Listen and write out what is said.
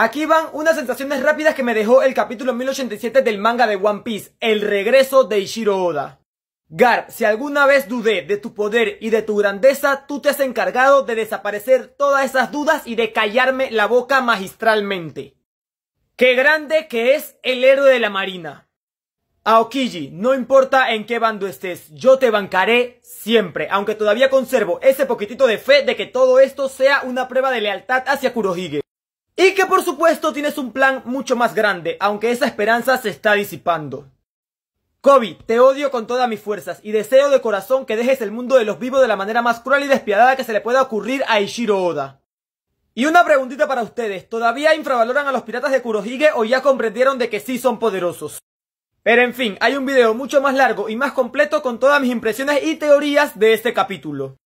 Aquí van unas sensaciones rápidas que me dejó el capítulo 1087 del manga de One Piece, El regreso de Ishiro Oda. Gar, si alguna vez dudé de tu poder y de tu grandeza, tú te has encargado de desaparecer todas esas dudas y de callarme la boca magistralmente. Qué grande que es el héroe de la marina. Aokiji, no importa en qué bando estés, yo te bancaré siempre, aunque todavía conservo ese poquitito de fe de que todo esto sea una prueba de lealtad hacia Kurohige. Y que por supuesto tienes un plan mucho más grande, aunque esa esperanza se está disipando. Kobe, te odio con todas mis fuerzas y deseo de corazón que dejes el mundo de los vivos de la manera más cruel y despiadada que se le pueda ocurrir a Ishiro Oda. Y una preguntita para ustedes, ¿todavía infravaloran a los piratas de Kurohige o ya comprendieron de que sí son poderosos? Pero en fin, hay un video mucho más largo y más completo con todas mis impresiones y teorías de este capítulo.